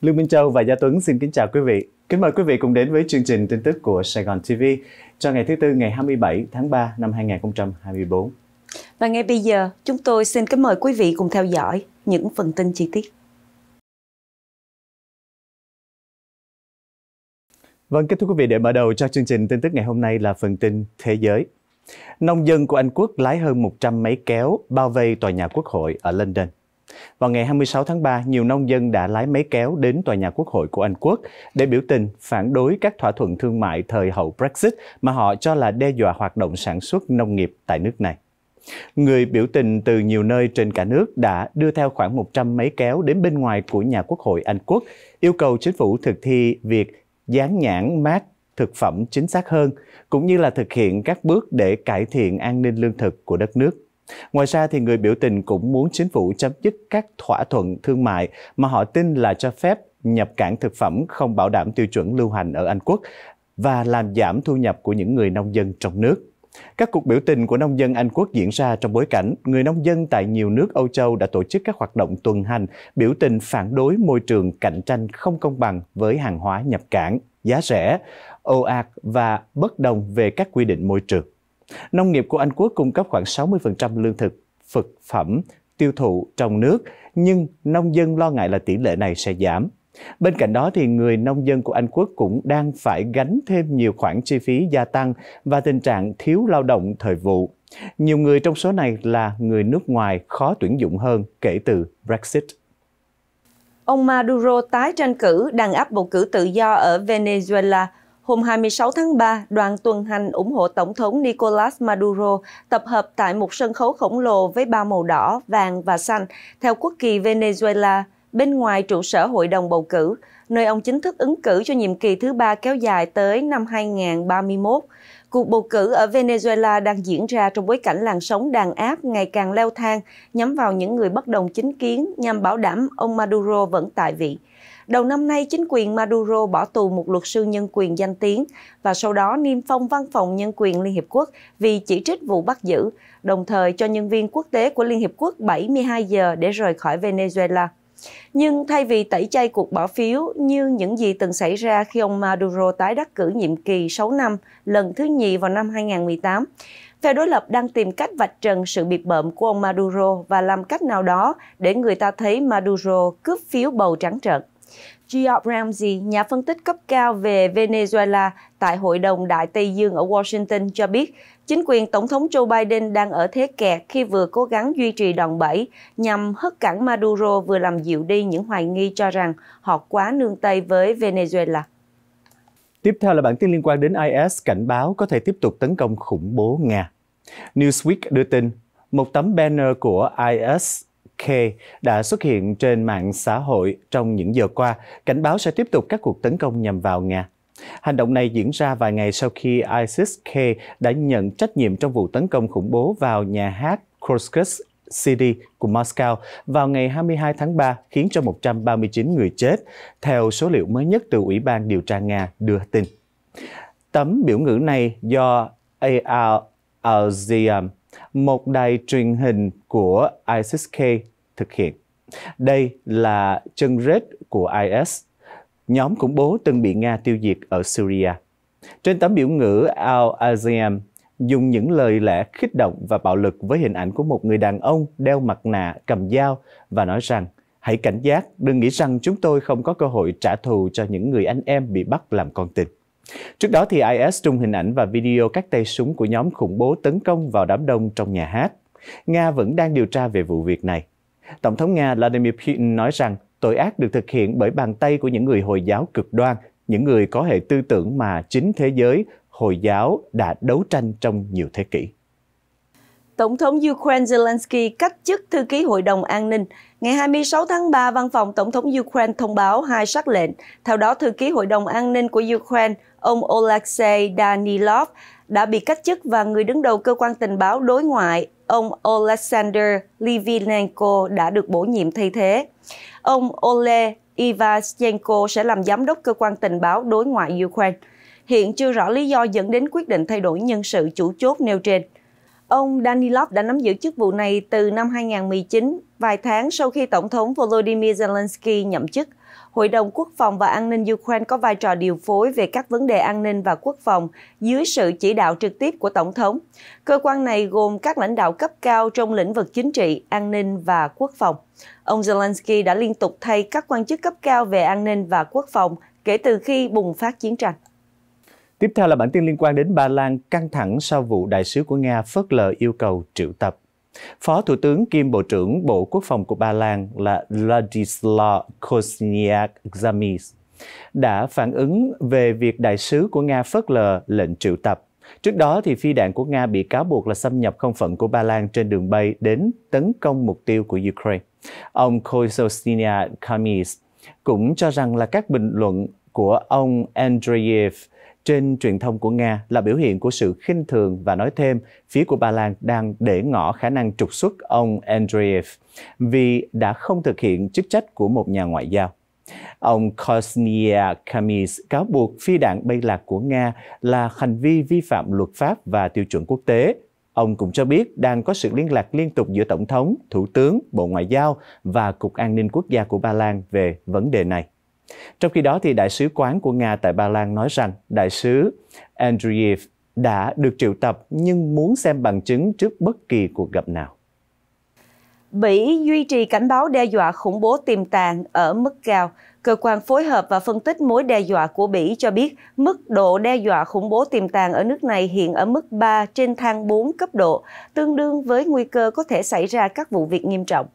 Lương Minh Châu và Gia Tuấn xin kính chào quý vị. Kính mời quý vị cùng đến với chương trình tin tức của Sài Gòn TV cho ngày thứ Tư ngày 27 tháng 3 năm 2024. Và ngay bây giờ, chúng tôi xin kính mời quý vị cùng theo dõi những phần tin chi tiết. Vâng, kính thưa quý vị, để mở đầu cho chương trình tin tức ngày hôm nay là phần tin Thế giới. Nông dân của Anh Quốc lái hơn 100 máy kéo bao vây tòa nhà quốc hội ở London. Vào ngày 26 tháng 3, nhiều nông dân đã lái máy kéo đến tòa nhà Quốc hội của Anh Quốc để biểu tình phản đối các thỏa thuận thương mại thời hậu Brexit mà họ cho là đe dọa hoạt động sản xuất nông nghiệp tại nước này. Người biểu tình từ nhiều nơi trên cả nước đã đưa theo khoảng 100 máy kéo đến bên ngoài của nhà Quốc hội Anh Quốc, yêu cầu chính phủ thực thi việc dán nhãn mát thực phẩm chính xác hơn, cũng như là thực hiện các bước để cải thiện an ninh lương thực của đất nước. Ngoài ra, thì người biểu tình cũng muốn chính phủ chấm dứt các thỏa thuận thương mại mà họ tin là cho phép nhập cảng thực phẩm không bảo đảm tiêu chuẩn lưu hành ở Anh Quốc và làm giảm thu nhập của những người nông dân trong nước. Các cuộc biểu tình của nông dân Anh quốc diễn ra trong bối cảnh người nông dân tại nhiều nước Âu Châu đã tổ chức các hoạt động tuần hành, biểu tình phản đối môi trường cạnh tranh không công bằng với hàng hóa nhập cảng, giá rẻ, ồ ạt và bất đồng về các quy định môi trường. Nông nghiệp của Anh Quốc cung cấp khoảng 60% lương thực, thực phẩm tiêu thụ trong nước, nhưng nông dân lo ngại là tỷ lệ này sẽ giảm. Bên cạnh đó thì người nông dân của Anh Quốc cũng đang phải gánh thêm nhiều khoản chi phí gia tăng và tình trạng thiếu lao động thời vụ. Nhiều người trong số này là người nước ngoài khó tuyển dụng hơn kể từ Brexit. Ông Maduro tái tranh cử đàn áp bầu cử tự do ở Venezuela – Hôm 26 tháng 3, đoàn tuần hành ủng hộ Tổng thống Nicolas Maduro tập hợp tại một sân khấu khổng lồ với ba màu đỏ, vàng và xanh theo quốc kỳ Venezuela bên ngoài trụ sở Hội đồng bầu cử, nơi ông chính thức ứng cử cho nhiệm kỳ thứ ba kéo dài tới năm 2031. Cuộc bầu cử ở Venezuela đang diễn ra trong bối cảnh làn sóng đàn áp ngày càng leo thang nhắm vào những người bất đồng chính kiến nhằm bảo đảm ông Maduro vẫn tại vị. Đầu năm nay, chính quyền Maduro bỏ tù một luật sư nhân quyền danh tiếng và sau đó niêm phong văn phòng nhân quyền Liên Hiệp Quốc vì chỉ trích vụ bắt giữ, đồng thời cho nhân viên quốc tế của Liên Hiệp Quốc 72 giờ để rời khỏi Venezuela. Nhưng thay vì tẩy chay cuộc bỏ phiếu như những gì từng xảy ra khi ông Maduro tái đắc cử nhiệm kỳ 6 năm lần thứ nhì vào năm 2018, phe đối lập đang tìm cách vạch trần sự biệt bợm của ông Maduro và làm cách nào đó để người ta thấy Maduro cướp phiếu bầu trắng trợn. Geoff Ramsey, nhà phân tích cấp cao về Venezuela tại Hội đồng Đại Tây Dương ở Washington cho biết, chính quyền Tổng thống Joe Biden đang ở thế kẹt khi vừa cố gắng duy trì đòn bẩy nhằm hất cản Maduro vừa làm dịu đi những hoài nghi cho rằng họ quá nương tay với Venezuela. Tiếp theo là bản tin liên quan đến IS cảnh báo có thể tiếp tục tấn công khủng bố Nga. Newsweek đưa tin, một tấm banner của IS K đã xuất hiện trên mạng xã hội trong những giờ qua, cảnh báo sẽ tiếp tục các cuộc tấn công nhằm vào Nga. Hành động này diễn ra vài ngày sau khi ISIS-K đã nhận trách nhiệm trong vụ tấn công khủng bố vào nhà hát Krokus City của Moscow vào ngày 22 tháng 3 khiến cho 139 người chết, theo số liệu mới nhất từ Ủy ban điều tra Nga đưa tin. Tấm biểu ngữ này do AR Al-Ziyam, một đài truyền hình của ISIS-K thực hiện. Đây là chân rết của IS, nhóm khủng bố từng bị Nga tiêu diệt ở Syria. Trên tấm biểu ngữ Al-Azam, dùng những lời lẽ kích động và bạo lực với hình ảnh của một người đàn ông đeo mặt nạ, cầm dao và nói rằng hãy cảnh giác, đừng nghĩ rằng chúng tôi không có cơ hội trả thù cho những người anh em bị bắt làm con tin. Trước đó thì IS trung hình ảnh và video các tay súng của nhóm khủng bố tấn công vào đám đông trong nhà hát. Nga vẫn đang điều tra về vụ việc này. Tổng thống Nga Vladimir Putin nói rằng tội ác được thực hiện bởi bàn tay của những người Hồi giáo cực đoan, những người có hệ tư tưởng mà chính thế giới Hồi giáo đã đấu tranh trong nhiều thế kỷ. Tổng thống Ukraine Zelensky cách chức thư ký Hội đồng An ninh. Ngày 26 tháng 3, văn phòng Tổng thống Ukraine thông báo hai sắc lệnh. Theo đó, thư ký Hội đồng An ninh của Ukraine ông Oleksiy Danilov đã bị cách chức và người đứng đầu cơ quan tình báo đối ngoại, ông Oleksandr Livinenko đã được bổ nhiệm thay thế. Ông Ole Ivashenko sẽ làm giám đốc cơ quan tình báo đối ngoại Ukraine. Hiện chưa rõ lý do dẫn đến quyết định thay đổi nhân sự chủ chốt nêu trên. Ông Danilov đã nắm giữ chức vụ này từ năm 2019, vài tháng sau khi Tổng thống Volodymyr Zelensky nhậm chức. Hội đồng Quốc phòng và An ninh Ukraine có vai trò điều phối về các vấn đề an ninh và quốc phòng dưới sự chỉ đạo trực tiếp của Tổng thống. Cơ quan này gồm các lãnh đạo cấp cao trong lĩnh vực chính trị, an ninh và quốc phòng. Ông Zelensky đã liên tục thay các quan chức cấp cao về an ninh và quốc phòng kể từ khi bùng phát chiến tranh. Tiếp theo là bản tin liên quan đến Ba Lan căng thẳng sau vụ đại sứ của Nga phớt lờ yêu cầu triệu tập Phó Thủ tướng kiêm Bộ trưởng Bộ Quốc phòng của Ba Lan là Ladislaw Kosniak-Zamis đã phản ứng về việc đại sứ của Nga phớt lờ lệnh triệu tập. Trước đó, thì phi đạn của Nga bị cáo buộc là xâm nhập không phận của Ba Lan trên đường bay đến tấn công mục tiêu của Ukraine. Ông Kozostinia Kamis cũng cho rằng là các bình luận của ông Andreev trên truyền thông của Nga là biểu hiện của sự khinh thường và nói thêm phía của Ba Lan đang để ngỏ khả năng trục xuất ông Andreev vì đã không thực hiện chức trách của một nhà ngoại giao. Ông Kosnia Kamis cáo buộc phi đạn bay lạc của Nga là hành vi vi phạm luật pháp và tiêu chuẩn quốc tế. Ông cũng cho biết đang có sự liên lạc liên tục giữa Tổng thống, Thủ tướng, Bộ Ngoại giao và Cục An ninh Quốc gia của Ba Lan về vấn đề này. Trong khi đó, thì đại sứ quán của Nga tại Ba Lan nói rằng đại sứ Andreev đã được triệu tập nhưng muốn xem bằng chứng trước bất kỳ cuộc gặp nào. Bỉ duy trì cảnh báo đe dọa khủng bố tiềm tàng ở mức cao. Cơ quan phối hợp và phân tích mối đe dọa của Bỉ cho biết mức độ đe dọa khủng bố tiềm tàng ở nước này hiện ở mức 3 trên thang 4 cấp độ, tương đương với nguy cơ có thể xảy ra các vụ việc nghiêm trọng.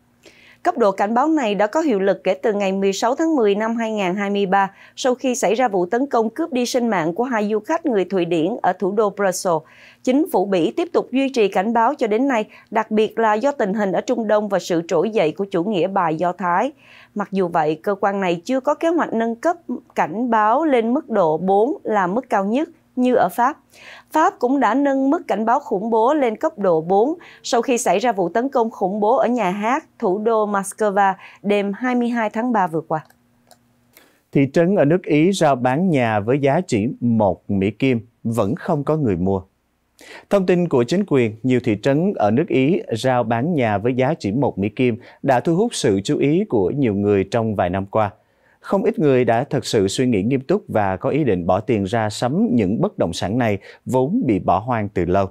Cấp độ cảnh báo này đã có hiệu lực kể từ ngày 16 tháng 10 năm 2023 sau khi xảy ra vụ tấn công cướp đi sinh mạng của hai du khách người Thụy Điển ở thủ đô Brussels. Chính phủ Bỉ tiếp tục duy trì cảnh báo cho đến nay, đặc biệt là do tình hình ở Trung Đông và sự trỗi dậy của chủ nghĩa bài Do Thái. Mặc dù vậy, cơ quan này chưa có kế hoạch nâng cấp cảnh báo lên mức độ 4 là mức cao nhất như ở Pháp. Pháp cũng đã nâng mức cảnh báo khủng bố lên cấp độ 4 sau khi xảy ra vụ tấn công khủng bố ở nhà hát thủ đô Moscow đêm 22 tháng 3 vừa qua. Thị trấn ở nước Ý giao bán nhà với giá chỉ 1 Mỹ Kim, vẫn không có người mua. Thông tin của chính quyền, nhiều thị trấn ở nước Ý giao bán nhà với giá chỉ 1 Mỹ Kim đã thu hút sự chú ý của nhiều người trong vài năm qua – không ít người đã thật sự suy nghĩ nghiêm túc và có ý định bỏ tiền ra sắm những bất động sản này vốn bị bỏ hoang từ lâu.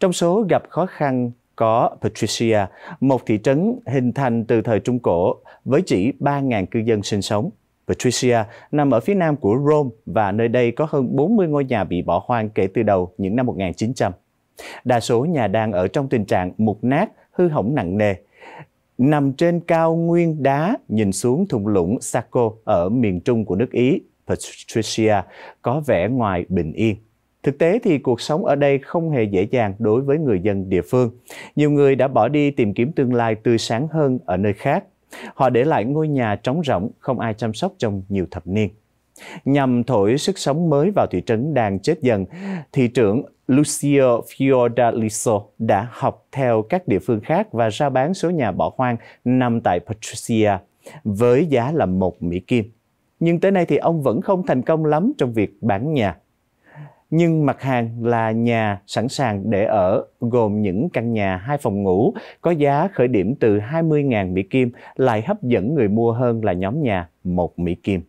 Trong số gặp khó khăn có Patricia, một thị trấn hình thành từ thời Trung Cổ với chỉ 3.000 cư dân sinh sống. Patricia nằm ở phía nam của Rome và nơi đây có hơn 40 ngôi nhà bị bỏ hoang kể từ đầu những năm 1900. Đa số nhà đang ở trong tình trạng mục nát, hư hỏng nặng nề – nằm trên cao nguyên đá nhìn xuống thung lũng Sacco ở miền trung của nước Ý, Patricia, có vẻ ngoài bình yên. Thực tế thì cuộc sống ở đây không hề dễ dàng đối với người dân địa phương. Nhiều người đã bỏ đi tìm kiếm tương lai tươi sáng hơn ở nơi khác. Họ để lại ngôi nhà trống rỗng, không ai chăm sóc trong nhiều thập niên nhằm thổi sức sống mới vào thị trấn đang chết dần. Thị trưởng Lucio Fiordaliso đã học theo các địa phương khác và ra bán số nhà bỏ hoang nằm tại Patricia với giá là một Mỹ Kim. Nhưng tới nay thì ông vẫn không thành công lắm trong việc bán nhà. Nhưng mặt hàng là nhà sẵn sàng để ở, gồm những căn nhà hai phòng ngủ có giá khởi điểm từ 20.000 Mỹ Kim lại hấp dẫn người mua hơn là nhóm nhà một Mỹ Kim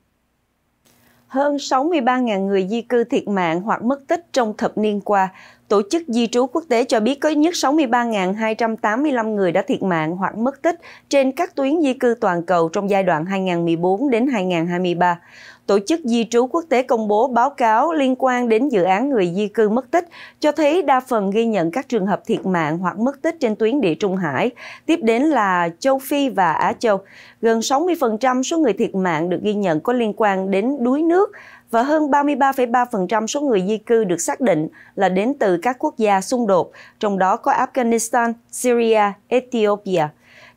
hơn 63.000 người di cư thiệt mạng hoặc mất tích trong thập niên qua. Tổ chức Di trú Quốc tế cho biết có ít nhất 63.285 người đã thiệt mạng hoặc mất tích trên các tuyến di cư toàn cầu trong giai đoạn 2014 đến 2023. Tổ chức Di trú Quốc tế công bố báo cáo liên quan đến dự án người di cư mất tích, cho thấy đa phần ghi nhận các trường hợp thiệt mạng hoặc mất tích trên tuyến địa Trung Hải, tiếp đến là châu Phi và Á Châu. Gần 60% số người thiệt mạng được ghi nhận có liên quan đến đuối nước, và hơn 33,3% số người di cư được xác định là đến từ các quốc gia xung đột, trong đó có Afghanistan, Syria, Ethiopia.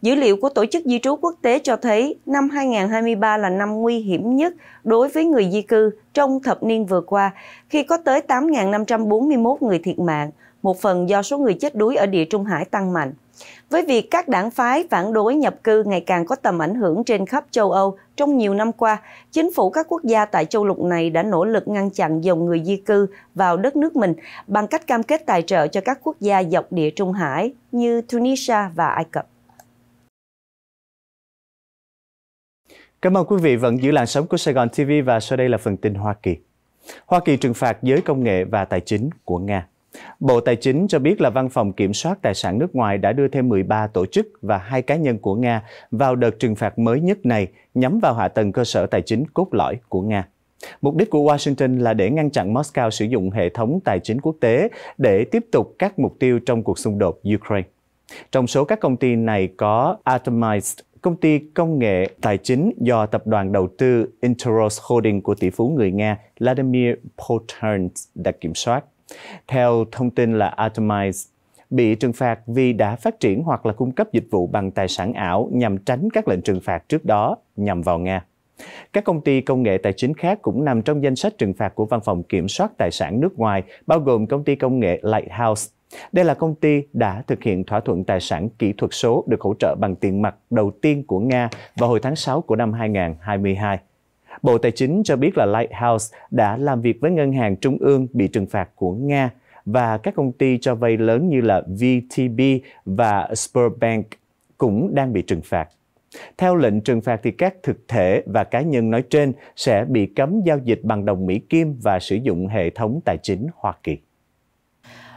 Dữ liệu của Tổ chức Di trú Quốc tế cho thấy năm 2023 là năm nguy hiểm nhất đối với người di cư trong thập niên vừa qua, khi có tới 8.541 người thiệt mạng, một phần do số người chết đuối ở địa Trung Hải tăng mạnh. Với việc các đảng phái phản đối nhập cư ngày càng có tầm ảnh hưởng trên khắp châu Âu trong nhiều năm qua, chính phủ các quốc gia tại châu lục này đã nỗ lực ngăn chặn dòng người di cư vào đất nước mình bằng cách cam kết tài trợ cho các quốc gia dọc địa Trung Hải như Tunisia và Ai Cập. Cảm ơn quý vị vẫn giữ làn sóng của Sài Gòn TV và sau đây là phần tin Hoa Kỳ. Hoa Kỳ trừng phạt giới công nghệ và tài chính của Nga. Bộ Tài chính cho biết là Văn phòng Kiểm soát Tài sản nước ngoài đã đưa thêm 13 tổ chức và hai cá nhân của Nga vào đợt trừng phạt mới nhất này nhắm vào hạ tầng cơ sở tài chính cốt lõi của Nga. Mục đích của Washington là để ngăn chặn Moscow sử dụng hệ thống tài chính quốc tế để tiếp tục các mục tiêu trong cuộc xung đột Ukraine. Trong số các công ty này có Atomized công ty công nghệ tài chính do tập đoàn đầu tư Interos Holding của tỷ phú người Nga Vladimir Poterns đã kiểm soát. Theo thông tin là Atomize, bị trừng phạt vì đã phát triển hoặc là cung cấp dịch vụ bằng tài sản ảo nhằm tránh các lệnh trừng phạt trước đó nhằm vào Nga. Các công ty công nghệ tài chính khác cũng nằm trong danh sách trừng phạt của Văn phòng Kiểm soát Tài sản nước ngoài, bao gồm công ty công nghệ Lighthouse đây là công ty đã thực hiện thỏa thuận tài sản kỹ thuật số được hỗ trợ bằng tiền mặt đầu tiên của Nga vào hồi tháng 6 của năm 2022. Bộ Tài chính cho biết là Lighthouse đã làm việc với ngân hàng trung ương bị trừng phạt của Nga và các công ty cho vay lớn như là VTB và Spurbank cũng đang bị trừng phạt. Theo lệnh trừng phạt thì các thực thể và cá nhân nói trên sẽ bị cấm giao dịch bằng đồng Mỹ Kim và sử dụng hệ thống tài chính Hoa Kỳ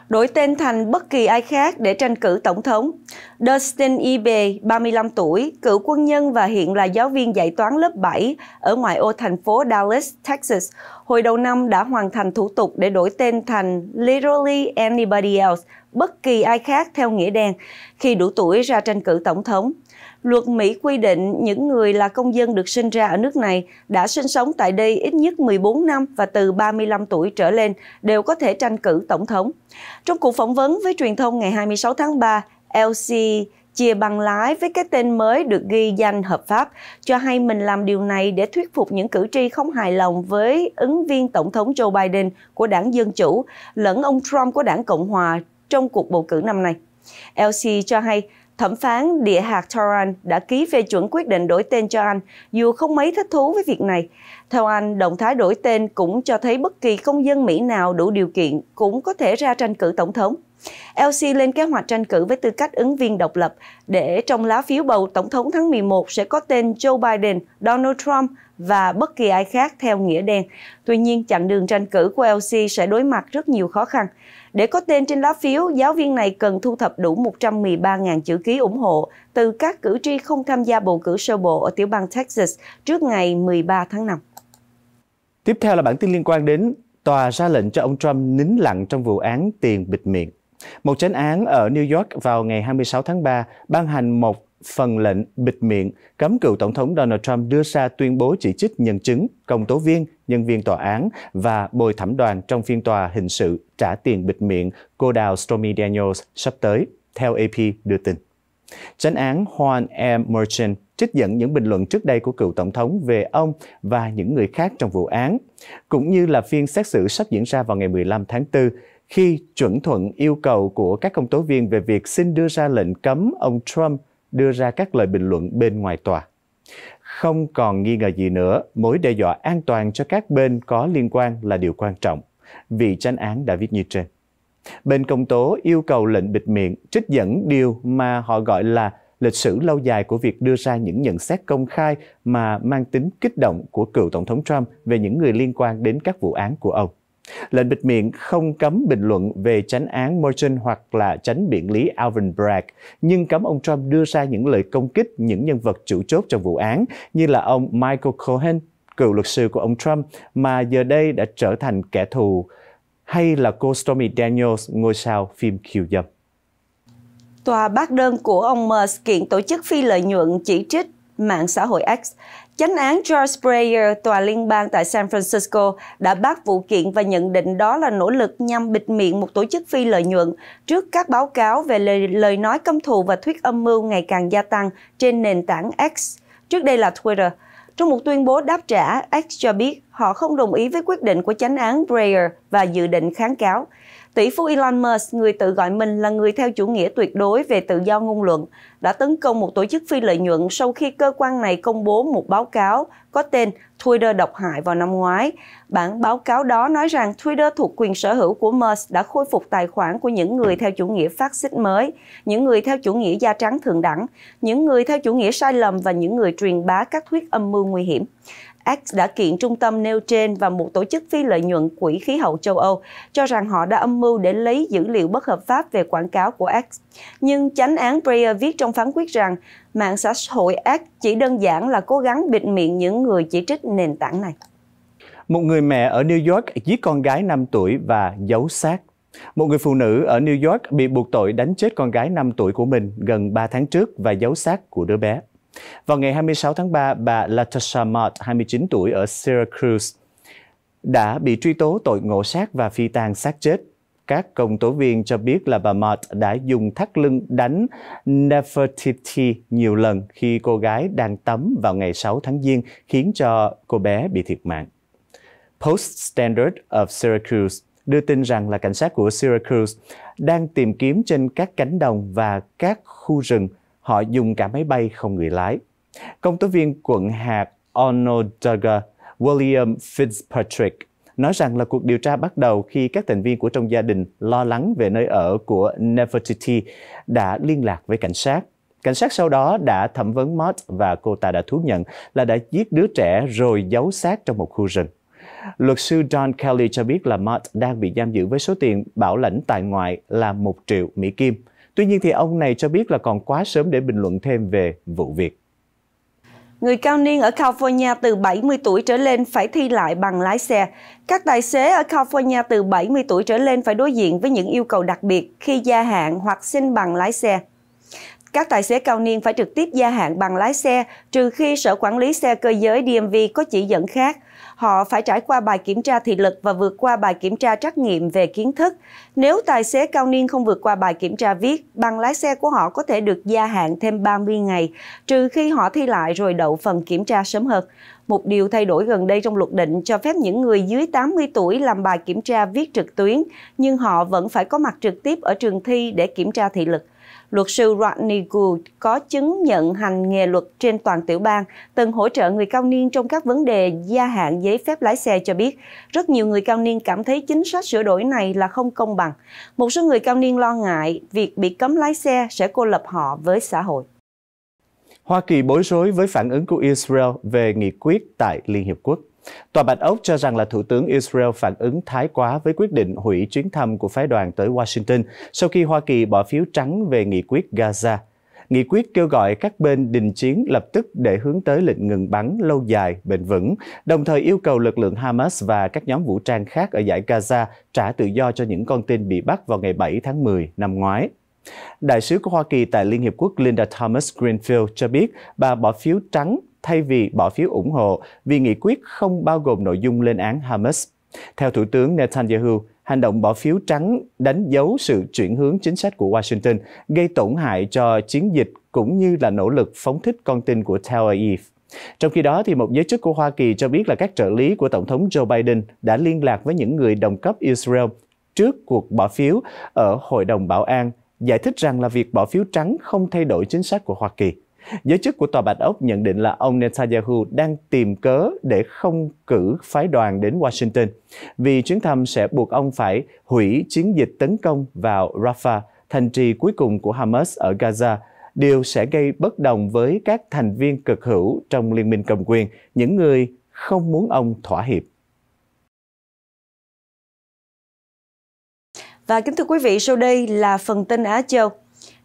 đổi tên thành bất kỳ ai khác để tranh cử tổng thống. Dustin Ibe, 35 tuổi, cựu quân nhân và hiện là giáo viên dạy toán lớp 7 ở ngoại ô thành phố Dallas, Texas, hồi đầu năm đã hoàn thành thủ tục để đổi tên thành Literally Anybody Else, bất kỳ ai khác theo nghĩa đen, khi đủ tuổi ra tranh cử tổng thống luật Mỹ quy định những người là công dân được sinh ra ở nước này đã sinh sống tại đây ít nhất 14 năm và từ 35 tuổi trở lên đều có thể tranh cử tổng thống. Trong cuộc phỏng vấn với truyền thông ngày 26 tháng 3, Elsie chia bằng lái với cái tên mới được ghi danh hợp pháp, cho hay mình làm điều này để thuyết phục những cử tri không hài lòng với ứng viên Tổng thống Joe Biden của đảng Dân Chủ lẫn ông Trump của đảng Cộng Hòa trong cuộc bầu cử năm nay. LC cho hay thẩm phán địa hạt Toran đã ký phê chuẩn quyết định đổi tên cho anh, dù không mấy thích thú với việc này. Theo anh, động thái đổi tên cũng cho thấy bất kỳ công dân Mỹ nào đủ điều kiện cũng có thể ra tranh cử tổng thống. LC lên kế hoạch tranh cử với tư cách ứng viên độc lập để trong lá phiếu bầu tổng thống tháng 11 sẽ có tên Joe Biden, Donald Trump và bất kỳ ai khác theo nghĩa đen. Tuy nhiên, chặng đường tranh cử của LC sẽ đối mặt rất nhiều khó khăn. Để có tên trên lá phiếu, giáo viên này cần thu thập đủ 113.000 chữ ký ủng hộ từ các cử tri không tham gia bầu cử sơ bộ ở tiểu bang Texas trước ngày 13 tháng 5. Tiếp theo là bản tin liên quan đến tòa ra lệnh cho ông Trump nín lặng trong vụ án tiền bịt miệng. Một chánh án ở New York vào ngày 26 tháng 3 ban hành một phần lệnh bịt miệng cấm cựu Tổng thống Donald Trump đưa ra tuyên bố chỉ trích nhân chứng, công tố viên, nhân viên tòa án và bồi thẩm đoàn trong phiên tòa hình sự trả tiền bịt miệng cô đào Stormy Daniels sắp tới, theo AP đưa tin. Chánh án Juan M. Merchant trích dẫn những bình luận trước đây của cựu tổng thống về ông và những người khác trong vụ án, cũng như là phiên xét xử sắp diễn ra vào ngày 15 tháng 4, khi chuẩn thuận yêu cầu của các công tố viên về việc xin đưa ra lệnh cấm ông Trump đưa ra các lời bình luận bên ngoài tòa. Không còn nghi ngờ gì nữa, mối đe dọa an toàn cho các bên có liên quan là điều quan trọng, vì tranh án đã viết như trên. Bên công tố yêu cầu lệnh bịt miệng trích dẫn điều mà họ gọi là lịch sử lâu dài của việc đưa ra những nhận xét công khai mà mang tính kích động của cựu Tổng thống Trump về những người liên quan đến các vụ án của ông. Lệnh bịt miệng không cấm bình luận về tránh án Merchant hoặc là tránh biện lý Alvin Bragg, nhưng cấm ông Trump đưa ra những lời công kích những nhân vật chủ chốt trong vụ án như là ông Michael Cohen, cựu luật sư của ông Trump mà giờ đây đã trở thành kẻ thù, hay là cô Stormy Daniels, ngôi sao phim khiêu dâm. Tòa bác đơn của ông Musk kiện tổ chức phi lợi nhuận chỉ trích mạng xã hội X Chánh án George Breyer, tòa liên bang tại San Francisco, đã bác vụ kiện và nhận định đó là nỗ lực nhằm bịt miệng một tổ chức phi lợi nhuận trước các báo cáo về lời, lời nói cấm thù và thuyết âm mưu ngày càng gia tăng trên nền tảng X, trước đây là Twitter. Trong một tuyên bố đáp trả, X cho biết họ không đồng ý với quyết định của chánh án Breyer và dự định kháng cáo. Tỷ phú Elon Musk, người tự gọi mình là người theo chủ nghĩa tuyệt đối về tự do ngôn luận, đã tấn công một tổ chức phi lợi nhuận sau khi cơ quan này công bố một báo cáo có tên Twitter độc hại vào năm ngoái. Bản báo cáo đó nói rằng Twitter thuộc quyền sở hữu của Musk đã khôi phục tài khoản của những người theo chủ nghĩa phát xít mới, những người theo chủ nghĩa da trắng thượng đẳng, những người theo chủ nghĩa sai lầm và những người truyền bá các thuyết âm mưu nguy hiểm. X đã kiện trung tâm nêu trên và một tổ chức phi lợi nhuận Quỹ khí hậu châu Âu, cho rằng họ đã âm mưu để lấy dữ liệu bất hợp pháp về quảng cáo của X. Nhưng chánh án Breyer viết trong phán quyết rằng mạng xã hội X chỉ đơn giản là cố gắng bịt miệng những người chỉ trích nền tảng này. Một người mẹ ở New York giết con gái 5 tuổi và giấu xác một người phụ nữ ở New York bị buộc tội đánh chết con gái 5 tuổi của mình gần 3 tháng trước và giấu xác của đứa bé. Vào ngày 26 tháng 3, bà Latasha Mott, 29 tuổi ở Syracuse, đã bị truy tố tội ngộ sát và phi tang xác chết. Các công tố viên cho biết là bà Mott đã dùng thắt lưng đánh Nefertiti nhiều lần khi cô gái đang tắm vào ngày 6 tháng Giêng, khiến cho cô bé bị thiệt mạng. Post Standard of Syracuse đưa tin rằng là cảnh sát của Syracuse đang tìm kiếm trên các cánh đồng và các khu rừng họ dùng cả máy bay không người lái. Công tố viên quận hạt Onondaga William Fitzpatrick nói rằng là cuộc điều tra bắt đầu khi các thành viên của trong gia đình lo lắng về nơi ở của Nefertiti đã liên lạc với cảnh sát. Cảnh sát sau đó đã thẩm vấn Mott và cô ta đã thú nhận là đã giết đứa trẻ rồi giấu xác trong một khu rừng. Luật sư John Kelly cho biết là Mott đang bị giam giữ với số tiền bảo lãnh tại ngoại là 1 triệu Mỹ Kim – Tuy nhiên thì ông này cho biết là còn quá sớm để bình luận thêm về vụ việc. Người cao niên ở California từ 70 tuổi trở lên phải thi lại bằng lái xe. Các tài xế ở California từ 70 tuổi trở lên phải đối diện với những yêu cầu đặc biệt khi gia hạn hoặc xin bằng lái xe. Các tài xế cao niên phải trực tiếp gia hạn bằng lái xe trừ khi Sở Quản lý xe cơ giới DMV có chỉ dẫn khác họ phải trải qua bài kiểm tra thị lực và vượt qua bài kiểm tra trắc nghiệm về kiến thức. Nếu tài xế cao niên không vượt qua bài kiểm tra viết, bằng lái xe của họ có thể được gia hạn thêm 30 ngày, trừ khi họ thi lại rồi đậu phần kiểm tra sớm hơn. Một điều thay đổi gần đây trong luật định cho phép những người dưới 80 tuổi làm bài kiểm tra viết trực tuyến, nhưng họ vẫn phải có mặt trực tiếp ở trường thi để kiểm tra thị lực luật sư Rodney Gould có chứng nhận hành nghề luật trên toàn tiểu bang, từng hỗ trợ người cao niên trong các vấn đề gia hạn giấy phép lái xe cho biết, rất nhiều người cao niên cảm thấy chính sách sửa đổi này là không công bằng. Một số người cao niên lo ngại việc bị cấm lái xe sẽ cô lập họ với xã hội. Hoa Kỳ bối rối với phản ứng của Israel về nghị quyết tại Liên Hiệp Quốc. Tòa Bạch Ốc cho rằng là Thủ tướng Israel phản ứng thái quá với quyết định hủy chuyến thăm của phái đoàn tới Washington sau khi Hoa Kỳ bỏ phiếu trắng về nghị quyết Gaza. Nghị quyết kêu gọi các bên đình chiến lập tức để hướng tới lệnh ngừng bắn lâu dài, bền vững, đồng thời yêu cầu lực lượng Hamas và các nhóm vũ trang khác ở giải Gaza trả tự do cho những con tin bị bắt vào ngày 7 tháng 10 năm ngoái. Đại sứ của Hoa Kỳ tại Liên Hiệp Quốc Linda Thomas Greenfield cho biết bà bỏ phiếu trắng thay vì bỏ phiếu ủng hộ vì nghị quyết không bao gồm nội dung lên án Hamas. Theo Thủ tướng Netanyahu, hành động bỏ phiếu trắng đánh dấu sự chuyển hướng chính sách của Washington, gây tổn hại cho chiến dịch cũng như là nỗ lực phóng thích con tin của Tel Aviv. Trong khi đó, thì một giới chức của Hoa Kỳ cho biết là các trợ lý của Tổng thống Joe Biden đã liên lạc với những người đồng cấp Israel trước cuộc bỏ phiếu ở Hội đồng Bảo an, giải thích rằng là việc bỏ phiếu trắng không thay đổi chính sách của Hoa Kỳ. Giới chức của Tòa Bạch Ốc nhận định là ông Netanyahu đang tìm cớ để không cử phái đoàn đến Washington, vì chuyến thăm sẽ buộc ông phải hủy chiến dịch tấn công vào Rafah, thành trì cuối cùng của Hamas ở Gaza, điều sẽ gây bất đồng với các thành viên cực hữu trong liên minh cầm quyền, những người không muốn ông thỏa hiệp. Và kính thưa quý vị, sau đây là phần tin Á Châu.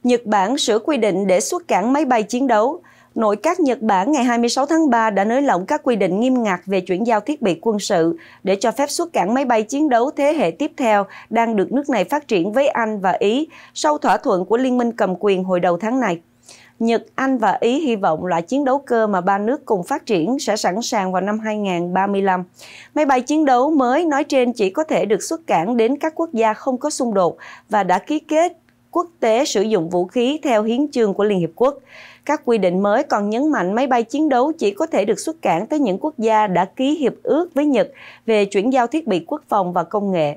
Nhật Bản sửa quy định để xuất cảng máy bay chiến đấu. Nội các Nhật Bản ngày 26 tháng 3 đã nới lỏng các quy định nghiêm ngặt về chuyển giao thiết bị quân sự để cho phép xuất cảng máy bay chiến đấu thế hệ tiếp theo đang được nước này phát triển với Anh và Ý sau thỏa thuận của Liên minh cầm quyền hồi đầu tháng này. Nhật, Anh và Ý hy vọng loại chiến đấu cơ mà ba nước cùng phát triển sẽ sẵn sàng vào năm 2035. Máy bay chiến đấu mới nói trên chỉ có thể được xuất cảng đến các quốc gia không có xung đột và đã ký kết quốc tế sử dụng vũ khí theo hiến chương của Liên Hiệp Quốc. Các quy định mới còn nhấn mạnh máy bay chiến đấu chỉ có thể được xuất cảng tới những quốc gia đã ký hiệp ước với Nhật về chuyển giao thiết bị quốc phòng và công nghệ.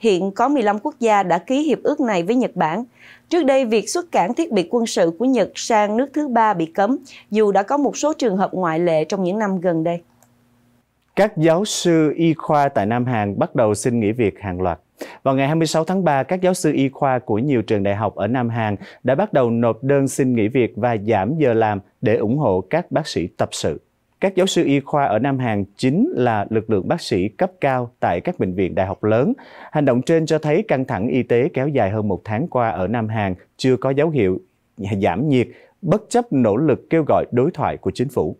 Hiện có 15 quốc gia đã ký hiệp ước này với Nhật Bản. Trước đây, việc xuất cảng thiết bị quân sự của Nhật sang nước thứ ba bị cấm, dù đã có một số trường hợp ngoại lệ trong những năm gần đây. Các giáo sư y khoa tại Nam Hàn bắt đầu xin nghỉ việc hàng loạt. Vào ngày 26 tháng 3, các giáo sư y khoa của nhiều trường đại học ở Nam Hàn đã bắt đầu nộp đơn xin nghỉ việc và giảm giờ làm để ủng hộ các bác sĩ tập sự. Các giáo sư y khoa ở Nam Hàn chính là lực lượng bác sĩ cấp cao tại các bệnh viện đại học lớn. Hành động trên cho thấy căng thẳng y tế kéo dài hơn một tháng qua ở Nam Hàn chưa có dấu hiệu giảm nhiệt, bất chấp nỗ lực kêu gọi đối thoại của chính phủ.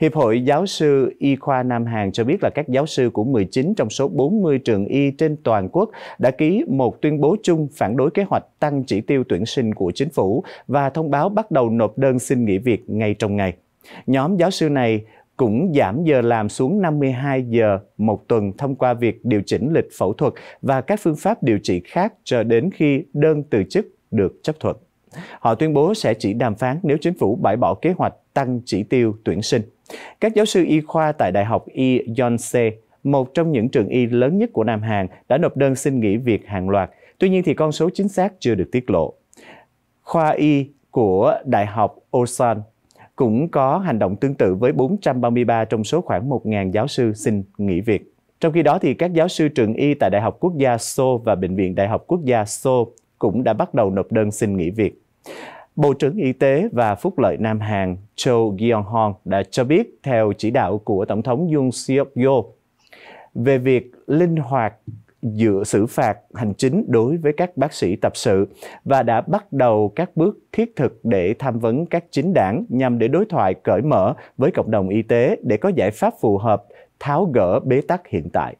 Hiệp hội Giáo sư Y khoa Nam Hàn cho biết là các giáo sư của 19 trong số 40 trường y trên toàn quốc đã ký một tuyên bố chung phản đối kế hoạch tăng chỉ tiêu tuyển sinh của chính phủ và thông báo bắt đầu nộp đơn xin nghỉ việc ngay trong ngày. Nhóm giáo sư này cũng giảm giờ làm xuống 52 giờ một tuần thông qua việc điều chỉnh lịch phẫu thuật và các phương pháp điều trị khác cho đến khi đơn từ chức được chấp thuận. Họ tuyên bố sẽ chỉ đàm phán nếu chính phủ bãi bỏ kế hoạch tăng chỉ tiêu tuyển sinh. Các giáo sư y khoa tại Đại học Y Yonsei, một trong những trường y lớn nhất của Nam Hàn, đã nộp đơn xin nghỉ việc hàng loạt. Tuy nhiên thì con số chính xác chưa được tiết lộ. Khoa y của Đại học Osan cũng có hành động tương tự với 433 trong số khoảng 1.000 giáo sư xin nghỉ việc. Trong khi đó, thì các giáo sư trường y tại Đại học Quốc gia Seoul và Bệnh viện Đại học Quốc gia Seoul cũng đã bắt đầu nộp đơn xin nghỉ việc. Bộ trưởng Y tế và Phúc lợi Nam Hàn Cho gyung Hong đã cho biết theo chỉ đạo của Tổng thống Yoon Seok-yeol về việc linh hoạt dựa xử phạt hành chính đối với các bác sĩ tập sự và đã bắt đầu các bước thiết thực để tham vấn các chính đảng nhằm để đối thoại cởi mở với cộng đồng y tế để có giải pháp phù hợp tháo gỡ bế tắc hiện tại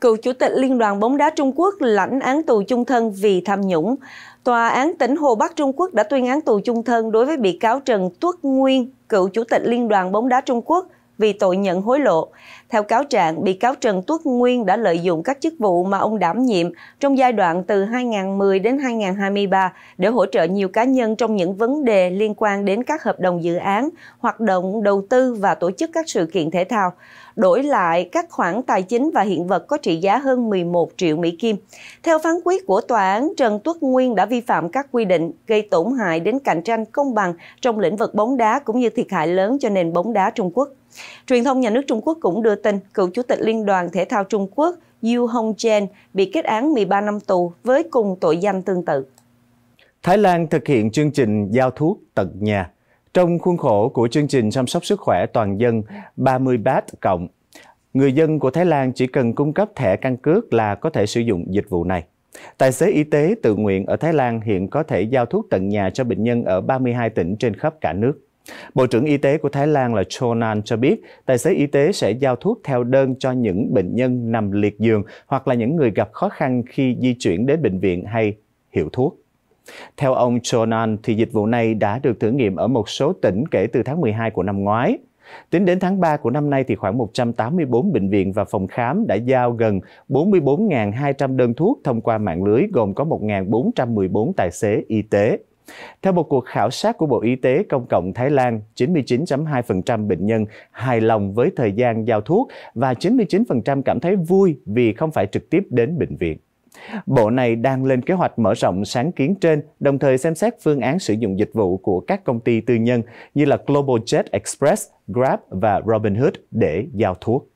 cựu chủ tịch Liên đoàn bóng đá Trung Quốc lãnh án tù chung thân vì tham nhũng. Tòa án tỉnh Hồ Bắc Trung Quốc đã tuyên án tù chung thân đối với bị cáo Trần Tuất Nguyên, cựu chủ tịch Liên đoàn bóng đá Trung Quốc vì tội nhận hối lộ. Theo cáo trạng, bị cáo Trần Tuất Nguyên đã lợi dụng các chức vụ mà ông đảm nhiệm trong giai đoạn từ 2010 đến 2023 để hỗ trợ nhiều cá nhân trong những vấn đề liên quan đến các hợp đồng dự án, hoạt động đầu tư và tổ chức các sự kiện thể thao đổi lại các khoản tài chính và hiện vật có trị giá hơn 11 triệu Mỹ Kim. Theo phán quyết của tòa án, Trần Tuất Nguyên đã vi phạm các quy định gây tổn hại đến cạnh tranh công bằng trong lĩnh vực bóng đá cũng như thiệt hại lớn cho nền bóng đá Trung Quốc. Truyền thông nhà nước Trung Quốc cũng đưa tin cựu chủ tịch Liên đoàn Thể thao Trung Quốc Yu Hongchen bị kết án 13 năm tù với cùng tội danh tương tự. Thái Lan thực hiện chương trình giao thuốc tận nhà trong khuôn khổ của chương trình chăm sóc sức khỏe toàn dân 30 baht cộng, người dân của Thái Lan chỉ cần cung cấp thẻ căn cước là có thể sử dụng dịch vụ này. Tài xế y tế tự nguyện ở Thái Lan hiện có thể giao thuốc tận nhà cho bệnh nhân ở 32 tỉnh trên khắp cả nước. Bộ trưởng Y tế của Thái Lan là Chonan cho biết, tài xế y tế sẽ giao thuốc theo đơn cho những bệnh nhân nằm liệt giường hoặc là những người gặp khó khăn khi di chuyển đến bệnh viện hay hiệu thuốc. Theo ông Chonan, thì dịch vụ này đã được thử nghiệm ở một số tỉnh kể từ tháng 12 của năm ngoái. Tính đến tháng 3 của năm nay thì khoảng 184 bệnh viện và phòng khám đã giao gần 44.200 đơn thuốc thông qua mạng lưới gồm có 1.414 tài xế y tế. Theo một cuộc khảo sát của Bộ Y tế Công cộng Thái Lan, 99.2% bệnh nhân hài lòng với thời gian giao thuốc và 99% cảm thấy vui vì không phải trực tiếp đến bệnh viện. Bộ này đang lên kế hoạch mở rộng sáng kiến trên, đồng thời xem xét phương án sử dụng dịch vụ của các công ty tư nhân như là Global Jet Express, Grab và Robinhood để giao thuốc.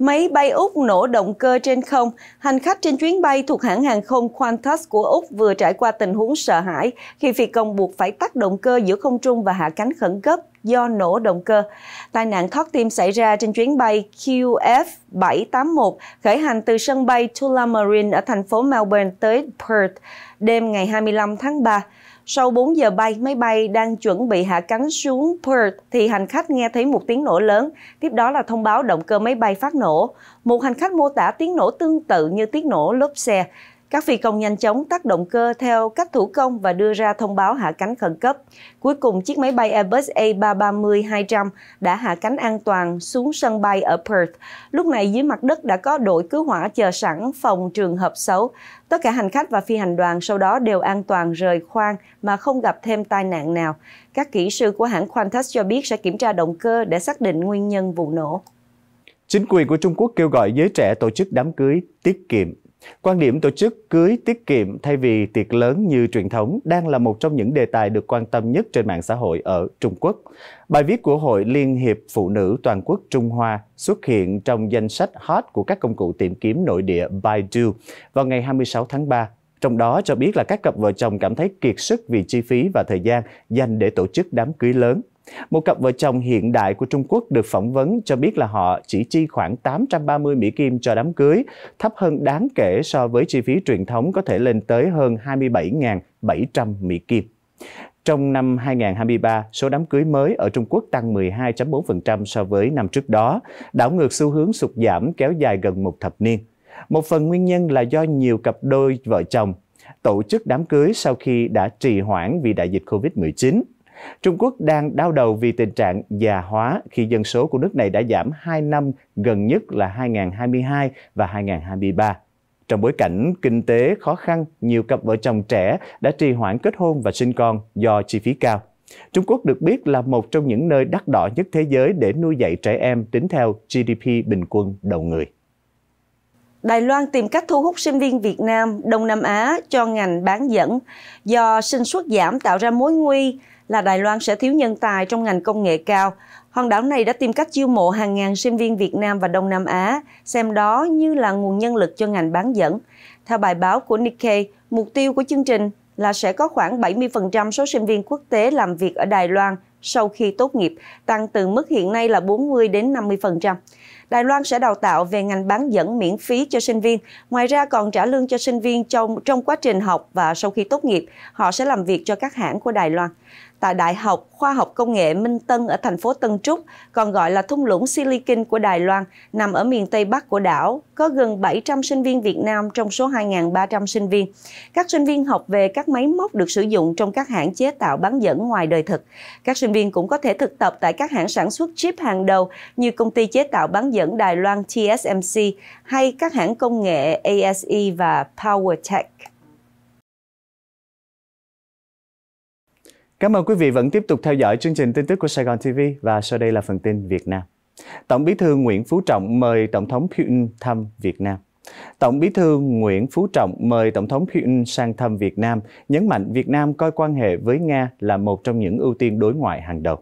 Máy bay Úc nổ động cơ trên không, hành khách trên chuyến bay thuộc hãng hàng không Qantas của Úc vừa trải qua tình huống sợ hãi khi phi công buộc phải tắt động cơ giữa không trung và hạ cánh khẩn cấp do nổ động cơ. Tai nạn thoát tim xảy ra trên chuyến bay QF781 khởi hành từ sân bay Tullamarine ở thành phố Melbourne tới Perth đêm ngày 25 tháng 3. Sau 4 giờ bay, máy bay đang chuẩn bị hạ cánh xuống Perth thì hành khách nghe thấy một tiếng nổ lớn, tiếp đó là thông báo động cơ máy bay phát nổ. Một hành khách mô tả tiếng nổ tương tự như tiếng nổ lốp xe. Các phi công nhanh chóng tác động cơ theo cách thủ công và đưa ra thông báo hạ cánh khẩn cấp. Cuối cùng, chiếc máy bay Airbus A330-200 đã hạ cánh an toàn xuống sân bay ở Perth. Lúc này, dưới mặt đất đã có đội cứu hỏa chờ sẵn phòng trường hợp xấu. Tất cả hành khách và phi hành đoàn sau đó đều an toàn rời khoang mà không gặp thêm tai nạn nào. Các kỹ sư của hãng Qantas cho biết sẽ kiểm tra động cơ để xác định nguyên nhân vụ nổ. Chính quyền của Trung Quốc kêu gọi giới trẻ tổ chức đám cưới tiết kiệm Quan điểm tổ chức cưới tiết kiệm thay vì tiệc lớn như truyền thống đang là một trong những đề tài được quan tâm nhất trên mạng xã hội ở Trung Quốc. Bài viết của Hội Liên hiệp Phụ nữ Toàn quốc Trung Hoa xuất hiện trong danh sách hot của các công cụ tìm kiếm nội địa Baidu vào ngày 26 tháng 3. Trong đó cho biết là các cặp vợ chồng cảm thấy kiệt sức vì chi phí và thời gian dành để tổ chức đám cưới lớn một cặp vợ chồng hiện đại của Trung Quốc được phỏng vấn cho biết là họ chỉ chi khoảng 830 Mỹ Kim cho đám cưới, thấp hơn đáng kể so với chi phí truyền thống có thể lên tới hơn 27.700 Mỹ Kim. Trong năm 2023, số đám cưới mới ở Trung Quốc tăng 12.4% so với năm trước đó, đảo ngược xu hướng sụt giảm kéo dài gần một thập niên. Một phần nguyên nhân là do nhiều cặp đôi vợ chồng tổ chức đám cưới sau khi đã trì hoãn vì đại dịch COVID-19. Trung Quốc đang đau đầu vì tình trạng già hóa khi dân số của nước này đã giảm 2 năm gần nhất là 2022 và 2023. Trong bối cảnh kinh tế khó khăn, nhiều cặp vợ chồng trẻ đã trì hoãn kết hôn và sinh con do chi phí cao. Trung Quốc được biết là một trong những nơi đắt đỏ nhất thế giới để nuôi dạy trẻ em tính theo GDP bình quân đầu người. Đài Loan tìm cách thu hút sinh viên Việt Nam, Đông Nam Á cho ngành bán dẫn. Do sinh suất giảm tạo ra mối nguy, là Đài Loan sẽ thiếu nhân tài trong ngành công nghệ cao. Hòn đảo này đã tìm cách chiêu mộ hàng ngàn sinh viên Việt Nam và Đông Nam Á, xem đó như là nguồn nhân lực cho ngành bán dẫn. Theo bài báo của Nikkei, mục tiêu của chương trình là sẽ có khoảng 70% số sinh viên quốc tế làm việc ở Đài Loan sau khi tốt nghiệp, tăng từ mức hiện nay là 40 đến 50%. Đài Loan sẽ đào tạo về ngành bán dẫn miễn phí cho sinh viên, ngoài ra còn trả lương cho sinh viên trong trong quá trình học và sau khi tốt nghiệp, họ sẽ làm việc cho các hãng của Đài Loan tại Đại học Khoa học Công nghệ Minh Tân ở thành phố Tân Trúc, còn gọi là thung lũng Silicon của Đài Loan, nằm ở miền Tây Bắc của đảo, có gần 700 sinh viên Việt Nam trong số 2.300 sinh viên. Các sinh viên học về các máy móc được sử dụng trong các hãng chế tạo bán dẫn ngoài đời thực. Các sinh viên cũng có thể thực tập tại các hãng sản xuất chip hàng đầu như công ty chế tạo bán dẫn Đài Loan TSMC hay các hãng công nghệ ASE và PowerTech. Cảm ơn quý vị vẫn tiếp tục theo dõi chương trình tin tức của Sài Gòn TV và sau đây là phần tin Việt Nam. Tổng bí thư Nguyễn Phú Trọng mời Tổng thống Putin thăm Việt Nam. Tổng bí thư Nguyễn Phú Trọng mời Tổng thống Putin sang thăm Việt Nam, nhấn mạnh Việt Nam coi quan hệ với Nga là một trong những ưu tiên đối ngoại hàng đầu.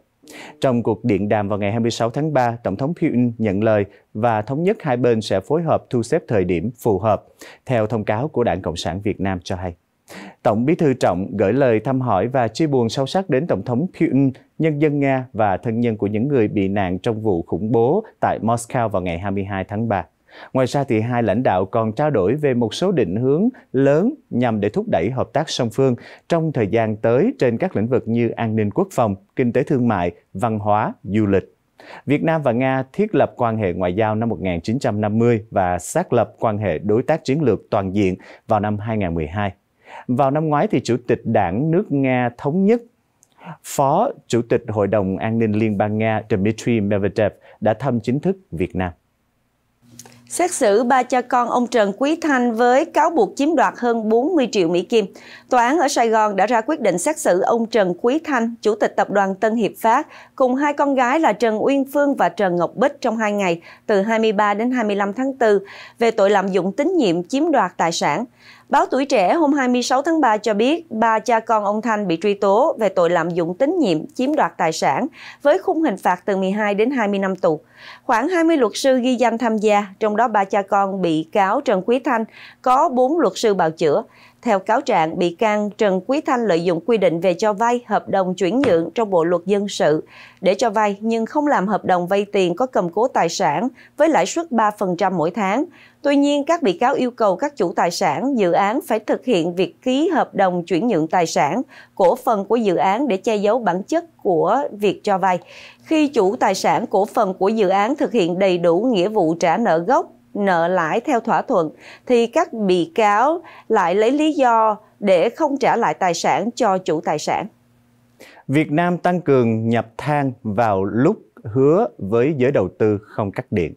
Trong cuộc điện đàm vào ngày 26 tháng 3, Tổng thống Putin nhận lời và thống nhất hai bên sẽ phối hợp thu xếp thời điểm phù hợp, theo thông cáo của Đảng Cộng sản Việt Nam cho hay. Tổng bí thư Trọng gửi lời thăm hỏi và chia buồn sâu sắc đến Tổng thống Putin, nhân dân Nga và thân nhân của những người bị nạn trong vụ khủng bố tại Moscow vào ngày 22 tháng 3. Ngoài ra, thì hai lãnh đạo còn trao đổi về một số định hướng lớn nhằm để thúc đẩy hợp tác song phương trong thời gian tới trên các lĩnh vực như an ninh quốc phòng, kinh tế thương mại, văn hóa, du lịch. Việt Nam và Nga thiết lập quan hệ ngoại giao năm 1950 và xác lập quan hệ đối tác chiến lược toàn diện vào năm 2012. Vào năm ngoái thì Chủ tịch Đảng nước Nga Thống nhất Phó Chủ tịch Hội đồng An ninh Liên bang Nga Dmitry Medvedev đã thăm chính thức Việt Nam. Xét xử ba cha con ông Trần Quý Thanh với cáo buộc chiếm đoạt hơn 40 triệu Mỹ Kim. Tòa án ở Sài Gòn đã ra quyết định xét xử ông Trần Quý Thanh, Chủ tịch Tập đoàn Tân Hiệp Phát, cùng hai con gái là Trần Uyên Phương và Trần Ngọc Bích trong hai ngày, từ 23 đến 25 tháng 4, về tội lạm dụng tín nhiệm chiếm đoạt tài sản. Báo Tuổi Trẻ hôm 26 tháng 3 cho biết ba cha con ông Thanh bị truy tố về tội lạm dụng tín nhiệm, chiếm đoạt tài sản với khung hình phạt từ 12 đến 20 năm tù. Khoảng 20 luật sư ghi danh tham gia, trong đó ba cha con bị cáo Trần Quý Thanh có 4 luật sư bào chữa. Theo cáo trạng, bị can Trần Quý Thanh lợi dụng quy định về cho vay, hợp đồng chuyển nhượng trong Bộ luật dân sự để cho vay nhưng không làm hợp đồng vay tiền có cầm cố tài sản với lãi suất 3% mỗi tháng. Tuy nhiên, các bị cáo yêu cầu các chủ tài sản, dự án phải thực hiện việc ký hợp đồng chuyển nhượng tài sản, cổ phần của dự án để che giấu bản chất của việc cho vay. Khi chủ tài sản, cổ phần của dự án thực hiện đầy đủ nghĩa vụ trả nợ gốc, nợ lãi theo thỏa thuận thì các bị cáo lại lấy lý do để không trả lại tài sản cho chủ tài sản. Việt Nam tăng cường nhập than vào lúc hứa với giới đầu tư không cắt điện.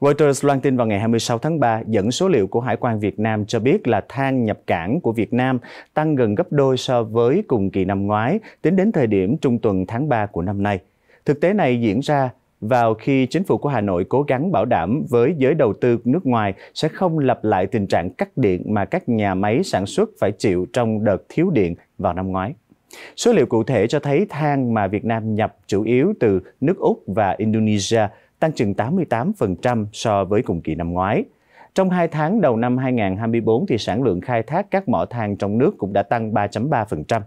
Reuters loan tin vào ngày 26 tháng 3 dẫn số liệu của Hải quan Việt Nam cho biết là than nhập cảng của Việt Nam tăng gần gấp đôi so với cùng kỳ năm ngoái tính đến thời điểm trung tuần tháng 3 của năm nay. Thực tế này diễn ra vào khi chính phủ của Hà Nội cố gắng bảo đảm với giới đầu tư nước ngoài sẽ không lặp lại tình trạng cắt điện mà các nhà máy sản xuất phải chịu trong đợt thiếu điện vào năm ngoái. Số liệu cụ thể cho thấy than mà Việt Nam nhập chủ yếu từ nước Úc và Indonesia tăng chừng 88% so với cùng kỳ năm ngoái. Trong 2 tháng đầu năm 2024 thì sản lượng khai thác các mỏ than trong nước cũng đã tăng 3.3%.